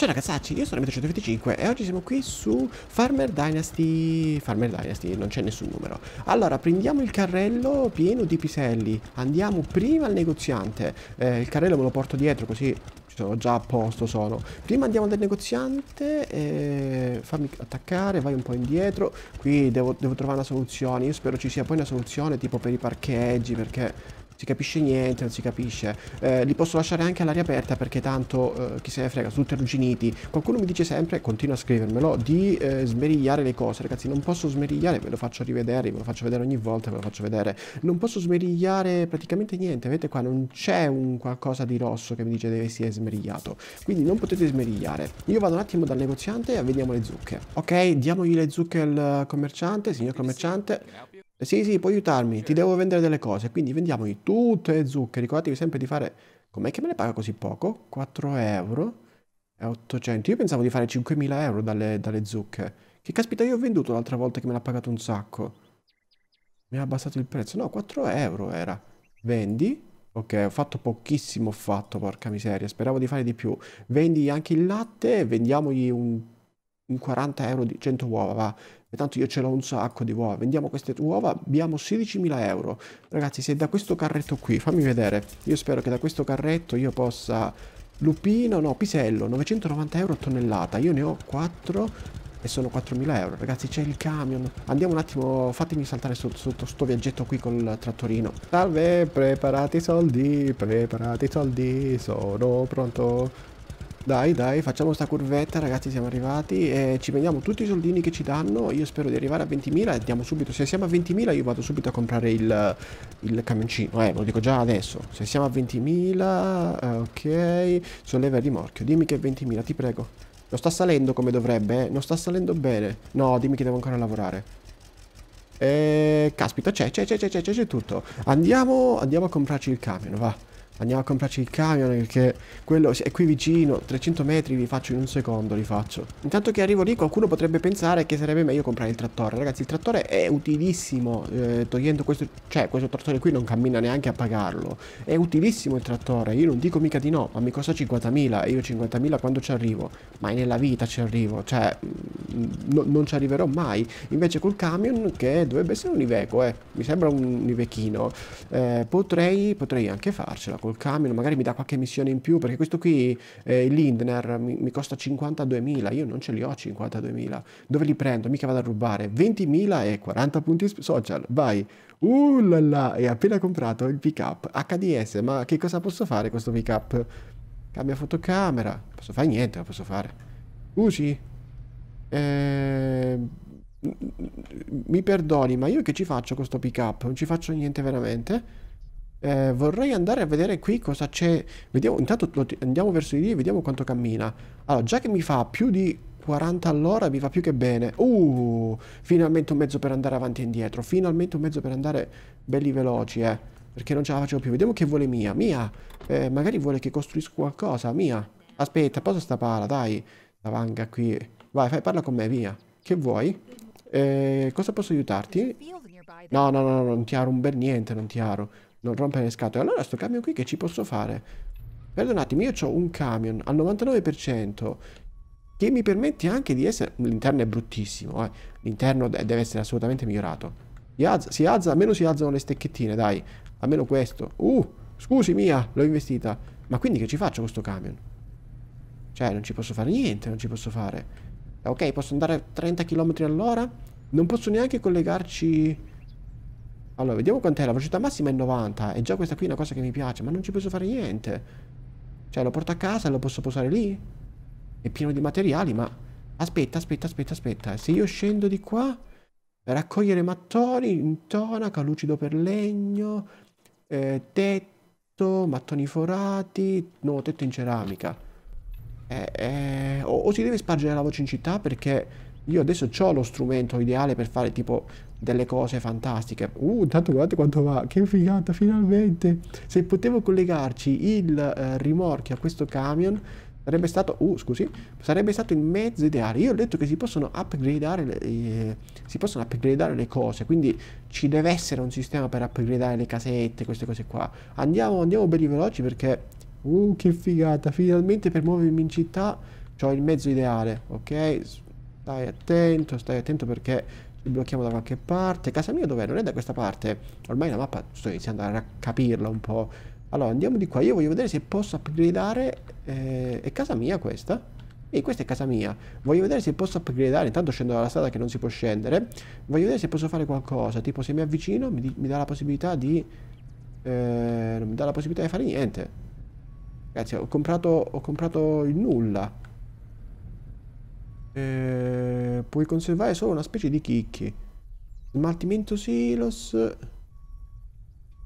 Ciao ragazzacci, io sono Metro125 e oggi siamo qui su Farmer Dynasty, Farmer Dynasty, non c'è nessun numero. Allora, prendiamo il carrello pieno di piselli, andiamo prima al negoziante, eh, il carrello me lo porto dietro così ci sono già a posto sono. Prima andiamo dal negoziante, eh, fammi attaccare, vai un po' indietro, qui devo, devo trovare una soluzione, io spero ci sia poi una soluzione tipo per i parcheggi perché si capisce niente, non si capisce. Eh, li posso lasciare anche all'aria aperta perché tanto eh, chi se ne frega, sono tutti arrugginiti. Qualcuno mi dice sempre, continua a scrivermelo, di eh, smerigliare le cose. Ragazzi, non posso smerigliare, ve lo faccio rivedere, ve lo faccio vedere ogni volta, ve lo faccio vedere. Non posso smerigliare praticamente niente, vedete qua non c'è un qualcosa di rosso che mi dice deve essere smerigliato. Quindi non potete smerigliare. Io vado un attimo dal negoziante e vediamo le zucche. Ok, diamogli le zucche al commerciante, signor commerciante. Sì, sì, puoi aiutarmi, ti devo vendere delle cose, quindi vendiamogli tutte le zucche, ricordatevi sempre di fare... Com'è che me ne paga così poco? 4 euro e 800. Io pensavo di fare 5.000 euro dalle, dalle zucche. Che caspita io ho venduto l'altra volta che me l'ha pagato un sacco. Mi ha abbassato il prezzo. No, 4 euro era. Vendi. Ok, ho fatto pochissimo, ho fatto, porca miseria. Speravo di fare di più. Vendi anche il latte, vendiamogli un, un 40 euro di 100 uova, va e tanto io ce l'ho un sacco di uova, vendiamo queste uova, abbiamo 16.000 euro. Ragazzi, se da questo carretto qui, fammi vedere, io spero che da questo carretto io possa... Lupino, no, pisello, 990 euro a tonnellata, io ne ho 4 e sono 4.000 euro. Ragazzi, c'è il camion. Andiamo un attimo, fatemi saltare sotto, sotto sto viaggetto qui col trattorino. Salve, preparati i soldi, Preparati i soldi, sono pronto. Dai, dai, facciamo sta curvetta, ragazzi, siamo arrivati e ci prendiamo tutti i soldini che ci danno. Io spero di arrivare a 20.000 e diamo subito, se siamo a 20.000 io vado subito a comprare il, il camioncino. Eh, lo dico già adesso. Se siamo a 20.000, eh, ok, solleva il rimorchio. Dimmi che è 20.000, ti prego. Non sta salendo come dovrebbe, eh? Non sta salendo bene. No, dimmi che devo ancora lavorare. Eh, caspita, c'è, c'è, c'è, c'è, c'è, c'è tutto. Andiamo, andiamo a comprarci il camion, va. Andiamo a comprarci il camion perché quello è qui vicino, 300 metri li faccio in un secondo, li faccio. Intanto che arrivo lì qualcuno potrebbe pensare che sarebbe meglio comprare il trattore. Ragazzi il trattore è utilissimo, eh, togliendo questo... cioè questo trattore qui non cammina neanche a pagarlo. È utilissimo il trattore, io non dico mica di no, ma mi costa 50.000 e io 50.000 quando ci arrivo? Mai nella vita ci arrivo, cioè no, non ci arriverò mai. Invece col camion, che dovrebbe essere un Iveco, eh, mi sembra un Ivechino, eh, potrei, potrei, anche farcela col camion, magari mi dà qualche missione in più, perché questo qui, eh, l'Indner, mi, mi, costa 52.000, io non ce li ho 52.000. Dove li prendo? Mica vado a rubare. 20.000 e 40 punti social, vai. Uh la la, e appena comprato il pick up HDS, ma che cosa posso fare questo pick up? Cambia fotocamera, posso fare niente, lo posso fare. Usi, Ehm, mi perdoni, ma io che ci faccio con sto pick up? Non ci faccio niente veramente. Eh, vorrei andare a vedere qui cosa c'è. Vediamo, intanto andiamo verso di lì e vediamo quanto cammina. Allora, già che mi fa più di 40 all'ora, mi fa più che bene. Uh, finalmente un mezzo per andare avanti e indietro. Finalmente un mezzo per andare belli veloci, eh. Perché non ce la facevo più. Vediamo che vuole Mia. Mia, eh, magari vuole che costruisco qualcosa. Mia, aspetta, posa sta pala, dai. La vanga qui. Vai, fai, parla con me, via. Che vuoi? Eh, cosa posso aiutarti? No, no, no, no, non ti aro un bel niente, non ti aro. Non rompere le scatole. Allora, sto camion qui che ci posso fare? Perdonatemi, io ho un camion al 99% che mi permette anche di essere... L'interno è bruttissimo, eh. L'interno deve essere assolutamente migliorato. Si alza, si alza, almeno si alzano le stecchettine, dai. Almeno questo. Uh, scusi mia, l'ho investita. Ma quindi che ci faccio con questo camion? Cioè, non ci posso fare niente, non ci posso fare... Ok, posso andare a 30 km all'ora. Non posso neanche collegarci... Allora, vediamo quant'è. La velocità massima è 90. E già questa qui è una cosa che mi piace. Ma non ci posso fare niente. Cioè, lo porto a casa e lo posso posare lì. È pieno di materiali, ma... Aspetta, aspetta, aspetta, aspetta. Se io scendo di qua... Raccogliere mattoni, intonaca, lucido per legno, eh, tetto, mattoni forati, no, tetto in ceramica eh, eh, o, o, si deve spargere la voce in città perché io adesso ho lo strumento ideale per fare tipo delle cose fantastiche. Uh, intanto guardate quanto va, che figata, finalmente! Se potevo collegarci il eh, rimorchio a questo camion, sarebbe stato, uh, scusi, sarebbe stato il mezzo ideale. Io ho detto che si possono upgradare le, eh, si possono upgradare le cose, quindi ci deve essere un sistema per upgradare le casette, queste cose qua. Andiamo, andiamo belli veloci perché Uh, che figata. Finalmente per muovermi in città ho il mezzo ideale, ok? Stai attento, stai attento perché ci blocchiamo da qualche parte. Casa mia dov'è? Non è da questa parte. Ormai la mappa sto iniziando a capirla un po'. Allora, andiamo di qua. Io voglio vedere se posso upgradare... Eh, è casa mia questa? E questa è casa mia. Voglio vedere se posso upgradare. Intanto scendo dalla strada che non si può scendere. Voglio vedere se posso fare qualcosa. Tipo se mi avvicino mi, mi dà la possibilità di... Eh, non mi dà la possibilità di fare niente. Ragazzi, ho comprato, ho comprato il nulla. E... Puoi conservare solo una specie di chicchi. Smaltimento silos.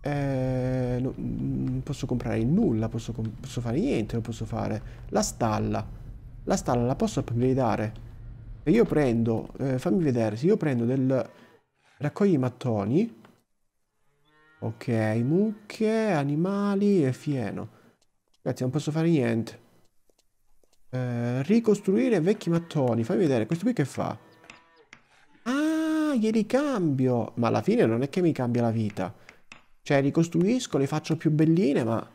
Eh, non mm, posso comprare il nulla, posso, posso, fare niente, non posso fare. La stalla. La stalla la posso upgradeare. Se io prendo, eh, fammi vedere, se io prendo del... Raccogli i mattoni. Ok, mucche, animali e fieno. Ragazzi, non posso fare niente. Eh, ricostruire vecchi mattoni. Fai vedere, questo qui che fa? Ah, glieli cambio. Ma alla fine non è che mi cambia la vita. Cioè, ricostruisco, le faccio più belline, ma...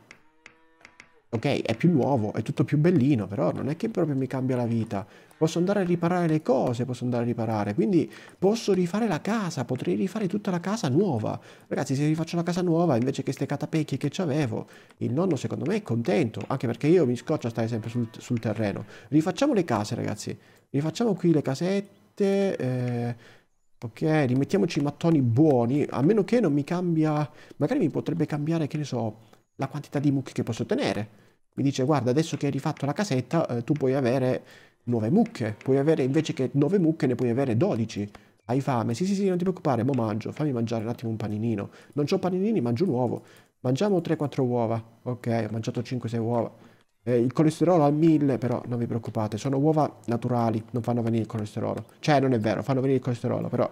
Ok, è più nuovo, è tutto più bellino, però non è che proprio mi cambia la vita. Posso andare a riparare le cose, posso andare a riparare, quindi posso rifare la casa, potrei rifare tutta la casa nuova. Ragazzi, se rifaccio la casa nuova invece che queste catapecchie che avevo, il nonno secondo me è contento, anche perché io mi scoccio a stare sempre sul, sul terreno. Rifacciamo le case, ragazzi. Rifacciamo qui le casette, eh, ok, rimettiamoci i mattoni buoni, a meno che non mi cambia... Magari mi potrebbe cambiare, che ne so la quantità di mucche che posso ottenere. Mi dice guarda adesso che hai rifatto la casetta eh, tu puoi avere 9 mucche, puoi avere invece che 9 mucche ne puoi avere 12. Hai fame? Sì sì sì non ti preoccupare, mo mangio, fammi mangiare un attimo un paninino. Non ho paninini, mangio un uovo. Mangiamo 3-4 uova, ok, ho mangiato 5-6 uova. Eh, il colesterolo al 1000 però non vi preoccupate, sono uova naturali, non fanno venire il colesterolo. Cioè non è vero, fanno venire il colesterolo però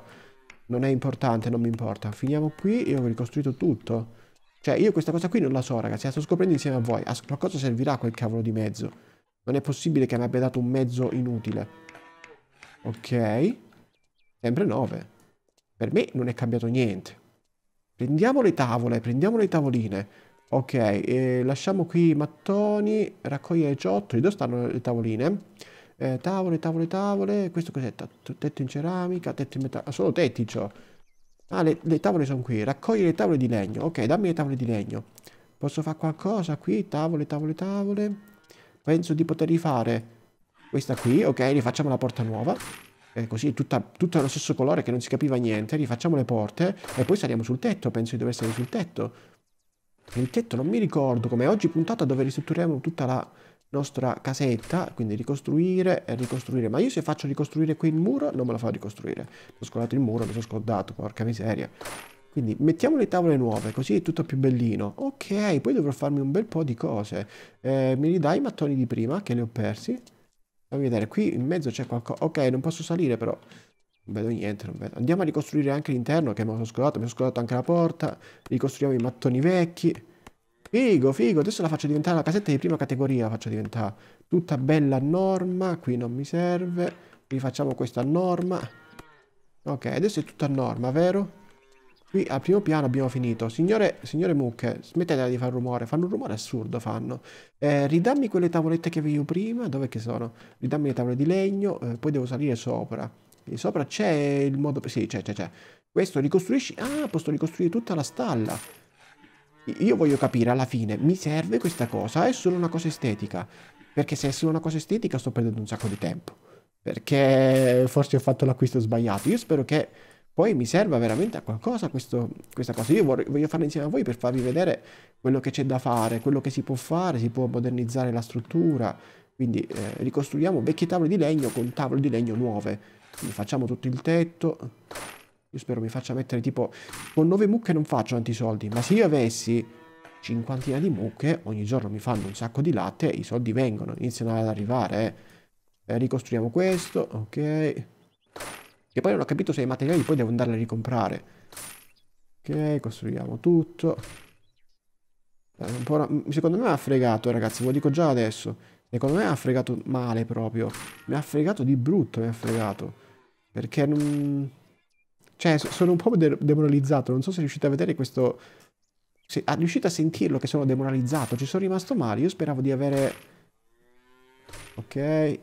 non è importante, non mi importa. Finiamo qui, io ho ricostruito tutto. Cioè, io questa cosa qui non la so, ragazzi, la sto scoprendo insieme a voi. A cosa servirà quel cavolo di mezzo? Non è possibile che mi abbia dato un mezzo inutile. Ok. Sempre 9. Per me non è cambiato niente. Prendiamo le tavole, prendiamo le tavoline. Ok, eh, lasciamo qui i mattoni, raccogliere ciottoli. Dove stanno le tavoline? Eh, tavole, tavole, tavole. Questo cos'è? Tetto in ceramica, tetto in metallo. Solo tetti ciò. Cioè. Ah, le, le tavole sono qui. Raccogli le tavole di legno. Ok, dammi le tavole di legno. Posso fare qualcosa qui? Tavole, tavole, tavole. Penso di poter rifare questa qui. Ok, rifacciamo la porta nuova. Eh, così, tutta, tutta lo stesso colore che non si capiva niente. Rifacciamo le porte. E poi saliamo sul tetto. Penso di dover salire sul tetto. Il tetto non mi ricordo. Come oggi puntata dove ristrutturiamo tutta la nostra casetta, quindi ricostruire, e eh, ricostruire. Ma io se faccio ricostruire qui il muro, non me lo fa ricostruire. Ho scordato il muro, mi sono scordato, porca miseria. Quindi mettiamo le tavole nuove, così è tutto più bellino. Ok, poi dovrò farmi un bel po' di cose. Eh, mi ridai i mattoni di prima, che li ho persi. Fammi vedere, qui in mezzo c'è qualcosa. Ok, non posso salire però. Non vedo niente, non vedo. Andiamo a ricostruire anche l'interno, che mi sono scordato. Mi sono scordato anche la porta. Ricostruiamo i mattoni vecchi. Figo, figo. Adesso la faccio diventare una casetta di prima categoria. La faccio diventare tutta bella norma. Qui non mi serve. Rifacciamo questa norma. Ok, adesso è tutta norma, vero? Qui al primo piano abbiamo finito. Signore, signore mucche, smettetela di fare rumore. Fanno un rumore assurdo, fanno. Eh, ridammi quelle tavolette che avevo prima. Dove che sono? Ridammi le tavole di legno. Eh, poi devo salire sopra. E sopra c'è il modo... Sì, c'è, c'è, c'è. Questo ricostruisci... Ah, posso ricostruire tutta la stalla. Io voglio capire alla fine, mi serve questa cosa? È solo una cosa estetica? Perché se è solo una cosa estetica sto perdendo un sacco di tempo. Perché forse ho fatto l'acquisto sbagliato. Io spero che poi mi serva veramente a qualcosa questo, questa cosa. Io vorrei, voglio farla insieme a voi per farvi vedere quello che c'è da fare, quello che si può fare, si può modernizzare la struttura. Quindi eh, ricostruiamo vecchie tavole di legno con tavole di legno nuove. Quindi facciamo tutto il tetto. Io spero mi faccia mettere tipo... Con 9 mucche non faccio tanti soldi, ma se io avessi cinquantina di mucche, ogni giorno mi fanno un sacco di latte i soldi vengono, iniziano ad arrivare. Eh. eh, ricostruiamo questo, ok. Che poi non ho capito se i materiali poi devo andare a ricomprare. Ok, costruiamo tutto. Eh, mm, secondo me ha fregato, ragazzi, ve lo dico già adesso. Secondo me ha fregato male proprio. Mi ha fregato di brutto, mi ha fregato. Perché non... Cioè, sono un po' de- demoralizzato, non so se riuscite a vedere questo... Se, ah, riuscite a sentirlo che sono demoralizzato, ci sono rimasto male, io speravo di avere... Ok,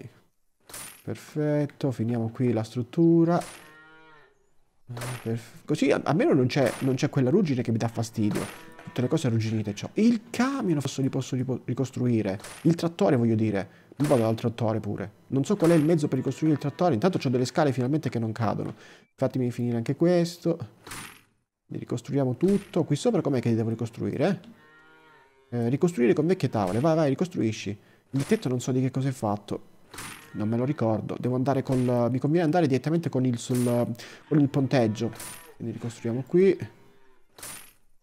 perfetto, finiamo qui la struttura. Ah, perf... Così almeno non c'è, quella ruggine che mi dà fastidio. Tutte le cose arrugginite ciò. Il camion posso, li posso ricostruire. Il trattore voglio dire. Non vado dal trattore pure. Non so qual è il mezzo per ricostruire il trattore. Intanto ho delle scale finalmente che non cadono. Fatemi finire anche questo. Ne ricostruiamo tutto. Qui sopra com'è che li devo ricostruire? Eh, ricostruire con vecchie tavole. Vai, vai, ricostruisci. Il tetto non so di che cosa è fatto. Non me lo ricordo. Devo andare col... Mi conviene andare direttamente con il, sul, con il ponteggio. Quindi ricostruiamo qui.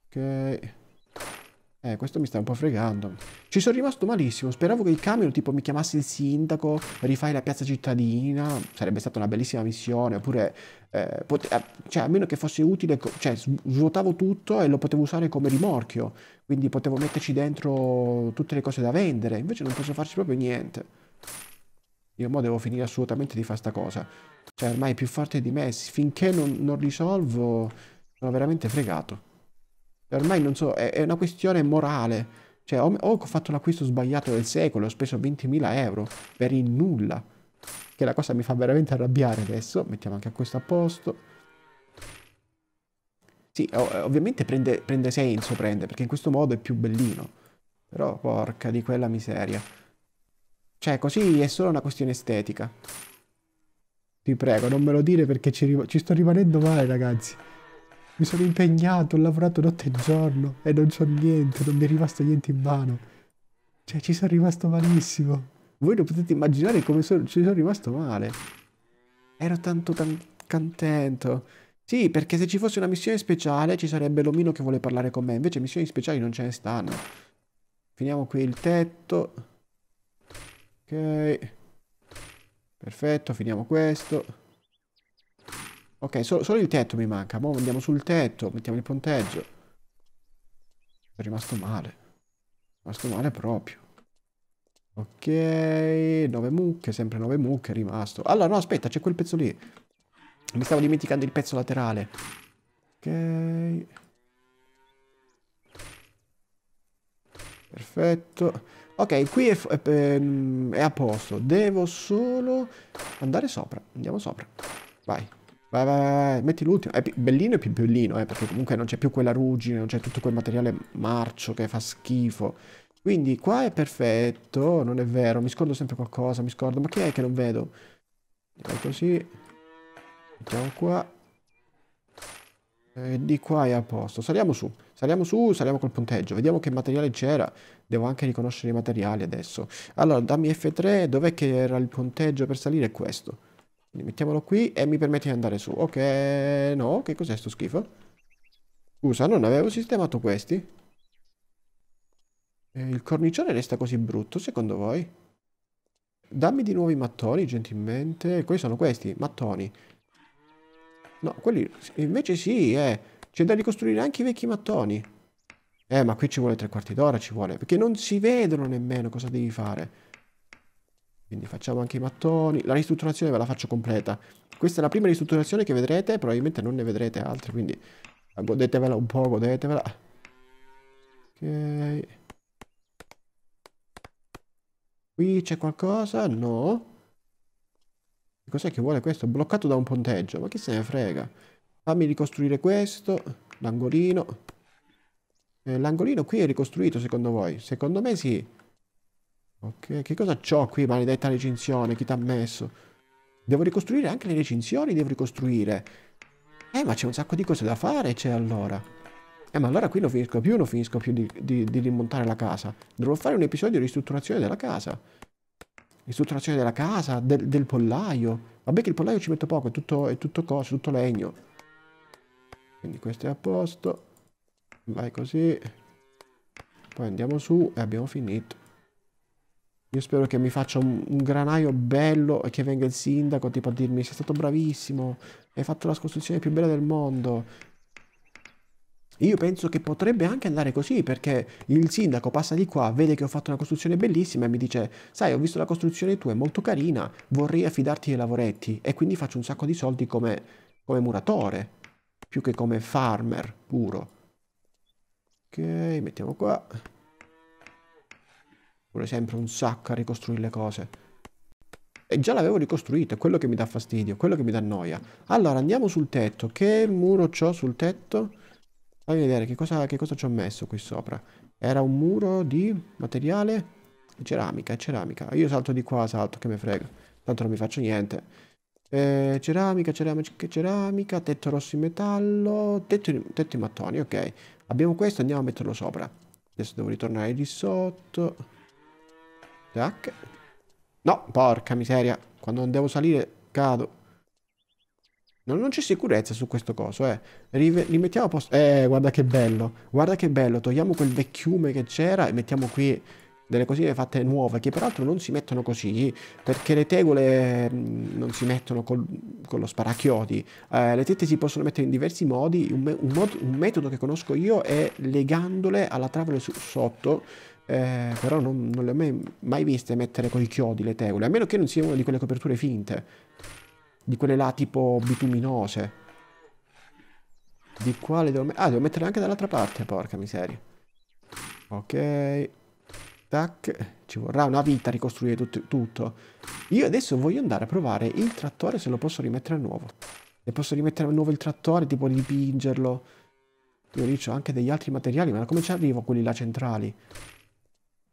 Ok. Eh, questo mi sta un po' fregando. Ci sono rimasto malissimo. Speravo che il camion tipo mi chiamasse il sindaco, rifai la piazza cittadina. Sarebbe stata una bellissima missione. Oppure, eh, eh cioè, a meno che fosse utile, cioè, svuotavo tutto e lo potevo usare come rimorchio. Quindi potevo metterci dentro tutte le cose da vendere. Invece non posso farci proprio niente. Io mo devo finire assolutamente di fare sta cosa. Cioè, ormai è più forte di me. Finché non, non risolvo, sono veramente fregato ormai non so, è, è una questione morale. Cioè, o, ho, ho fatto l'acquisto sbagliato del secolo, ho speso 20.000 euro per il nulla. Che la cosa mi fa veramente arrabbiare adesso. Mettiamo anche questo a posto. Sì, eh, ovviamente prende, prende senso, prende, perché in questo modo è più bellino. Però, porca di quella miseria. Cioè, così è solo una questione estetica. Ti prego, non me lo dire perché ci, ci sto rimanendo male, ragazzi. Mi sono impegnato, ho lavorato notte e giorno e non c'ho niente, non mi è rimasto niente in mano. Cioè, ci sono rimasto malissimo. Voi non potete immaginare come so ci sono rimasto male. Ero tanto tan contento. Sì, perché se ci fosse una missione speciale ci sarebbe l'omino che vuole parlare con me. Invece missioni speciali non ce ne stanno. Finiamo qui il tetto. Ok. Perfetto, finiamo questo. Ok, solo, solo il tetto mi manca. Ora andiamo sul tetto, mettiamo il ponteggio. È rimasto male. È rimasto male proprio. Ok, nove mucche, sempre nove mucche è rimasto. Allora, no, aspetta, c'è quel pezzo lì. Mi stavo dimenticando il pezzo laterale. Ok. Perfetto. Ok, qui è, è, ehm, è a posto. Devo solo andare sopra. Andiamo sopra. Vai. Vai, vai, vai, metti l'ultimo. È bellino e più bellino, eh, perché comunque non c'è più quella ruggine, non c'è tutto quel materiale marcio che fa schifo. Quindi qua è perfetto, non è vero, mi scordo sempre qualcosa, mi scordo. Ma chi è che non vedo? Dai così. Mettiamo qua. E eh, di qua è a posto. Saliamo su, saliamo su, saliamo col punteggio. Vediamo che materiale c'era. Devo anche riconoscere i materiali adesso. Allora, dammi F3, dov'è che era il punteggio per salire? Questo. Quindi mettiamolo qui e mi permette di andare su. Ok, no, che cos'è sto schifo? Scusa, non avevo sistemato questi. E eh, il cornicione resta così brutto, secondo voi? Dammi di nuovo i mattoni, gentilmente. Quali sono questi? Mattoni. No, quelli... Invece sì, eh. C'è da ricostruire anche i vecchi mattoni. Eh, ma qui ci vuole tre quarti d'ora, ci vuole. Perché non si vedono nemmeno cosa devi fare. Quindi facciamo anche i mattoni. La ristrutturazione ve la faccio completa. Questa è la prima ristrutturazione che vedrete, probabilmente non ne vedrete altre, quindi godetevela ah, boh, un po', godetevela. Ok. Qui c'è qualcosa? No. Cos'è che vuole questo? Bloccato da un ponteggio, ma chi se ne frega? Fammi ricostruire questo, l'angolino. Eh, l'angolino qui è ricostruito secondo voi? Secondo me sì. Ok, che cosa ho qui, maledetta recinzione? Chi t'ha messo? Devo ricostruire anche le recinzioni, devo ricostruire. Eh, ma c'è un sacco di cose da fare, c'è allora. Eh, ma allora qui non finisco più, non finisco più di, di, di rimontare la casa. Dovrò fare un episodio di ristrutturazione della casa. Ristrutturazione della casa, del, del pollaio. Vabbè che il pollaio ci metto poco, è tutto, è tutto coso, tutto legno. Quindi questo è a posto. Vai così. Poi andiamo su e abbiamo finito. Io spero che mi faccia un, un, granaio bello e che venga il sindaco tipo a dirmi sei stato bravissimo, hai fatto la costruzione più bella del mondo. Io penso che potrebbe anche andare così perché il sindaco passa di qua, vede che ho fatto una costruzione bellissima e mi dice sai ho visto la costruzione tua, è molto carina, vorrei affidarti ai lavoretti e quindi faccio un sacco di soldi come, come muratore più che come farmer puro. Ok, mettiamo qua. Vuole sempre un sacco a ricostruire le cose. E già l'avevo ricostruito, è quello che mi dà fastidio, quello che mi dà noia. Allora, andiamo sul tetto. Che muro ho sul tetto? Fammi vedere che cosa, che cosa ci ho messo qui sopra. Era un muro di materiale? Ceramica, ceramica. Io salto di qua, salto, che me frega. Tanto non mi faccio niente. Eh, ceramica, ceramica, ceramica, tetto rosso in metallo, tetto, tetto in mattoni, ok. Abbiamo questo, andiamo a metterlo sopra. Adesso devo ritornare di sotto. Tac. No, porca miseria. Quando non devo salire, cado. Non, non c'è sicurezza su questo coso, eh. Rive li a posto. Eh, guarda che bello. Guarda che bello. Togliamo quel vecchiume che c'era e mettiamo qui delle cosine fatte nuove, che peraltro non si mettono così, perché le tegole mm, non si mettono col, con lo sparacchiodi. Eh, le tette si possono mettere in diversi modi. Un, me un, mod un metodo che conosco io è legandole alla travola sotto eh, però non, non, le ho mai, mai viste mettere con i chiodi le tegole, a meno che non sia una di quelle coperture finte, di quelle là tipo bituminose. Di quale devo mettere? Ah, devo mettere anche dall'altra parte, porca miseria. Ok. Tac. Ci vorrà una vita a ricostruire tut tutto. Io adesso voglio andare a provare il trattore se lo posso rimettere a nuovo. E posso rimettere a nuovo il trattore, tipo dipingerlo. Io lì ho anche degli altri materiali, ma come ci arrivo quelli là centrali?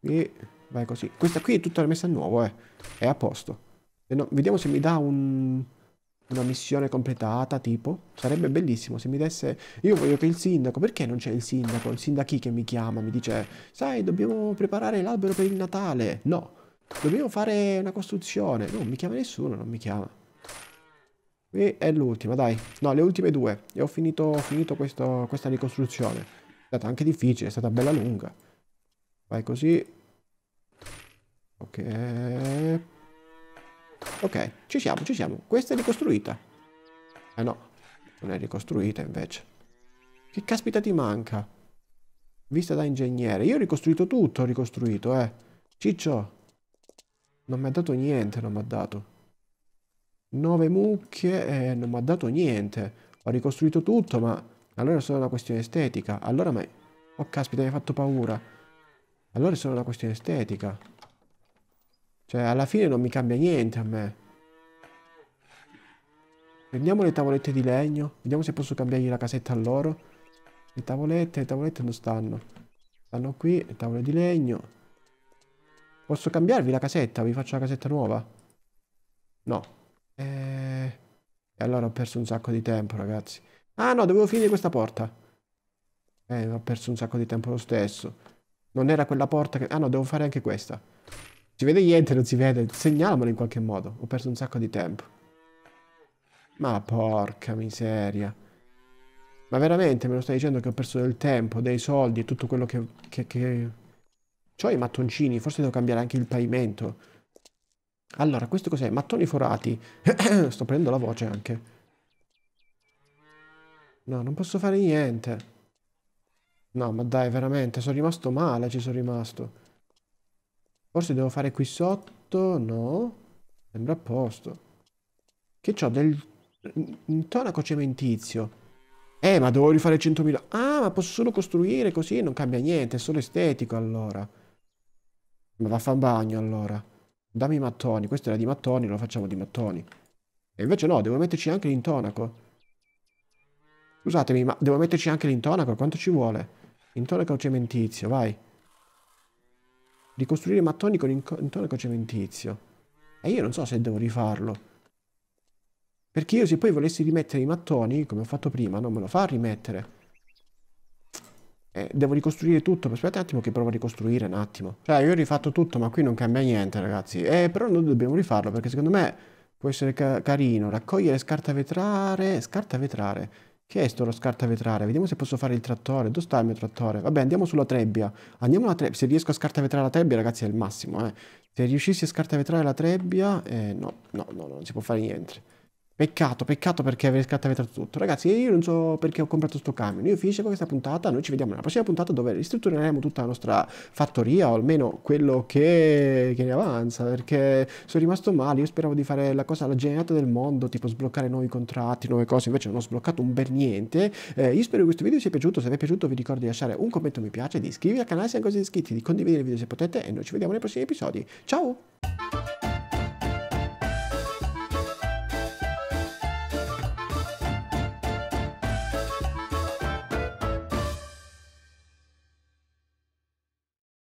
E vai così. Questa qui è tutta rimessa a nuovo, eh. È a posto. No, vediamo se mi dà un, una missione completata, tipo. Sarebbe bellissimo se mi desse... Io voglio che il sindaco... Perché non c'è il sindaco? Il sindachi che mi chiama, mi dice... Sai, dobbiamo preparare l'albero per il Natale. No. Dobbiamo fare una costruzione. Non mi chiama nessuno, non mi chiama. E è l'ultima, dai. No, le ultime due. E ho finito, ho finito questo, questa ricostruzione. È stata anche difficile, è stata bella lunga. Vai così. Ok. Ok, ci siamo, ci siamo. Questa è ricostruita. Eh no, non è ricostruita invece. Che caspita ti manca? Vista da ingegnere. Io ho ricostruito tutto, ho ricostruito, eh. Ciccio. Non mi ha dato niente, non mi ha dato. Nove mucche eh, non mi ha dato niente. Ho ricostruito tutto, ma allora è solo una questione estetica. Allora ma... Oh caspita, mi hai fatto paura. Allora è solo una questione estetica. Cioè, alla fine non mi cambia niente a me. Prendiamo le tavolette di legno. Vediamo se posso cambiargli la casetta a loro. Le tavolette, le tavolette non stanno. Stanno qui, le tavole di legno. Posso cambiarvi la casetta? Vi faccio la casetta nuova? No. E... Eh, e allora ho perso un sacco di tempo, ragazzi. Ah no, dovevo finire questa porta. Eh, ho perso un sacco di tempo lo stesso. Non era quella porta che... Ah no, devo fare anche questa. Si vede niente, non si vede. Segnalamelo in qualche modo. Ho perso un sacco di tempo. Ma porca miseria. Ma veramente me lo stai dicendo che ho perso del tempo, dei soldi e tutto quello che... che, che... C'ho i mattoncini, forse devo cambiare anche il pavimento. Allora, questo cos'è? Mattoni forati. Sto prendendo la voce anche. No, non posso fare niente. No, ma dai, veramente, sono rimasto male, ci sono rimasto. Forse devo fare qui sotto, no? Sembra a posto. Che c'ho del... intonaco cementizio. Eh, ma devo rifare 100.000... Ah, ma posso solo costruire così, non cambia niente, è solo estetico allora. Ma vaffan bagno allora. Dammi i mattoni, questo era di mattoni, lo facciamo di mattoni. E invece no, devo metterci anche l'intonaco. Scusatemi, ma devo metterci anche l'intonaco, quanto ci vuole? intonaco cementizio, vai. Ricostruire i mattoni con intonaco cementizio. E io non so se devo rifarlo. Perché io se poi volessi rimettere i mattoni, come ho fatto prima, non me lo fa rimettere. Eh, devo ricostruire tutto. Aspetta un attimo che provo a ricostruire un attimo. Cioè, io ho rifatto tutto, ma qui non cambia niente, ragazzi. Eh, però noi dobbiamo rifarlo, perché secondo me può essere ca carino. Raccogliere scarta vetrare... Scarta vetrare... Che è sto lo scartavetrare? Vediamo se posso fare il trattore. Dove sta il mio trattore? Vabbè, andiamo sulla trebbia. Andiamo alla trebbia. Se riesco a scartavetrare la trebbia, ragazzi, è il massimo, eh. Se riuscissi a scartavetrare la trebbia... Eh, no, no, no, non si può fare niente. Peccato, peccato perché avrei scattato tutto. Ragazzi, io non so perché ho comprato questo camion. Io finisco questa puntata, noi ci vediamo nella prossima puntata dove ristruttureremo tutta la nostra fattoria, o almeno quello che, che ne avanza, perché sono rimasto male. Io speravo di fare la cosa, la generata del mondo, tipo sbloccare nuovi contratti, nuove cose, invece non ho sbloccato un bel niente. Eh, io spero che questo video vi sia piaciuto, se vi è piaciuto vi ricordo di lasciare un commento mi piace, di iscrivervi al canale se non siete iscritti, di condividere il video se potete e noi ci vediamo nei prossimi episodi. Ciao!